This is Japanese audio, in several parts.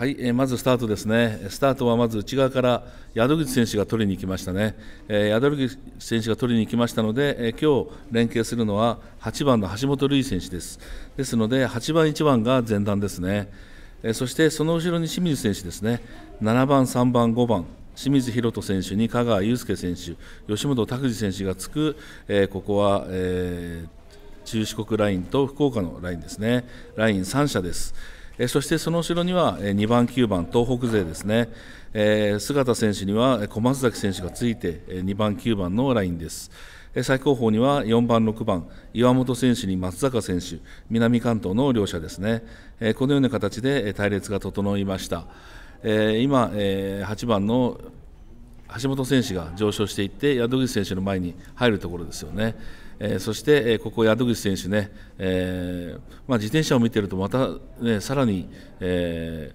はい、えー、まずスタートですね、スタートはまず内側から宿口選手が取りに行きましたね、えー、宿口選手が取りに行きましたので、えー、今日連携するのは8番の橋本瑠衣選手です、ですので8番、1番が前段ですね、えー、そしてその後ろに清水選手ですね、7番、3番、5番、清水博人選手に香川雄介選手、吉本拓司選手がつく、えー、ここは、えー、中四国ラインと福岡のラインですね、ライン3社です。えそしてその後ろには2番、9番、東北勢ですね、え姿選手には小松崎選手がついて、2番、9番のラインです。最高峰には4番、6番、岩本選手に松坂選手、南関東の両者ですね、このような形で隊列が整いました。今、8番の橋本選手が上昇していって宿口選手の前に入るところですよね。えー、そして、えー、ここ宿口選手ね、えー、まあ、自転車を見てるとまた、ね、さらに、え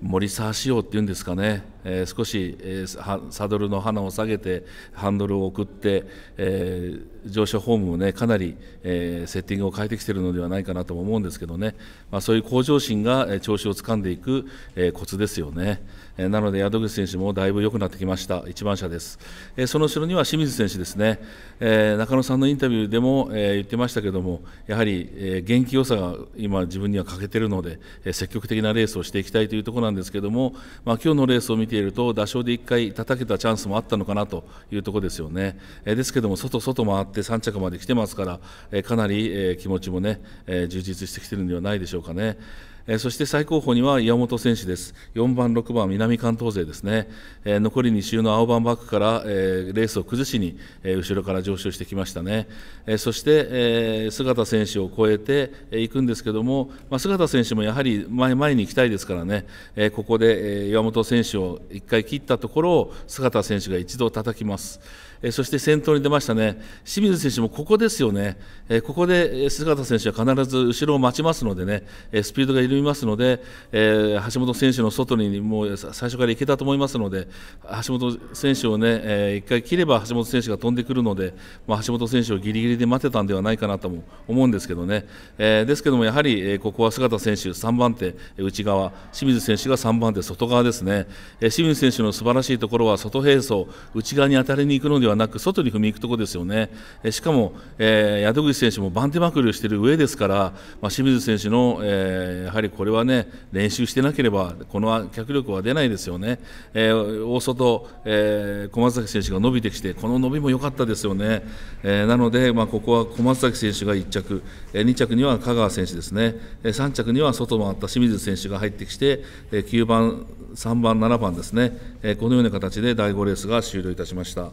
森沢仕様っていうんですかねえー、少し、えー、サドルの花を下げてハンドルを送って、えー、乗車ホームも、ね、かなり、えー、セッティングを変えてきているのではないかなとも思うんですけどね、まあ、そういう向上心が、えー、調子をつかんでいく、えー、コツですよね、えー、なので宿口選手もだいぶ良くなってきました1番車です、えー、その後ろには清水選手ですね、えー、中野さんのインタビューでも、えー、言ってましたけどもやはり、えー、元気よさが今自分には欠けているので、えー、積極的なレースをしていきたいというところなんですけども、まあ、今日のレースを見見ていると、打賞で1回叩けたチャンスもあったのかなというところですよね、えですけども、外、外回って3着まで来てますから、えかなり、え気持ちもね、え充実してきてるんではないでしょうかね。えそして最高峰には岩本選手です、4番、6番、南関東勢ですね、え残り2周の青番バックからえレースを崩しにえ後ろから上昇してきましたね、えそしてえ姿選手を超えていくんですけども、ま姿選手もやはり前前に行きたいですからね、えここでえ岩本選手を1回切ったところを姿選手が一度叩きます。そして先頭に出ましたね、清水選手もここですよね、ここで姿選手は必ず後ろを待ちますのでね、スピードが緩みますので、えー、橋本選手の外にもう最初から行けたと思いますので橋本選手をね、えー、1回切れば橋本選手が飛んでくるので、まあ、橋本選手をギリギリで待てたんではないかなとも思うんですけどね、えー、ですけどもやはり、えここは姿選手3番手内側清水選手が3番手外側ですね、え清水選手の素晴らしいところは外並走内側に当たりに行くのではなく外に踏み行くところですよね、えしかも、え宿口選手も番手まくりをしている上ですから、まあ、清水選手の、えやはりりこれはね練習してなければこの脚力は出ないですよね、えー、大外、えー、小松崎選手が伸びてきてこの伸びも良かったですよね、えー、なので、まあ、ここは小松崎選手が1着、えー、2着には香川選手ですね、えー、3着には外回った清水選手が入ってきて、えー、9番、3番、7番ですね、えー、このような形で第5レースが終了いたしました。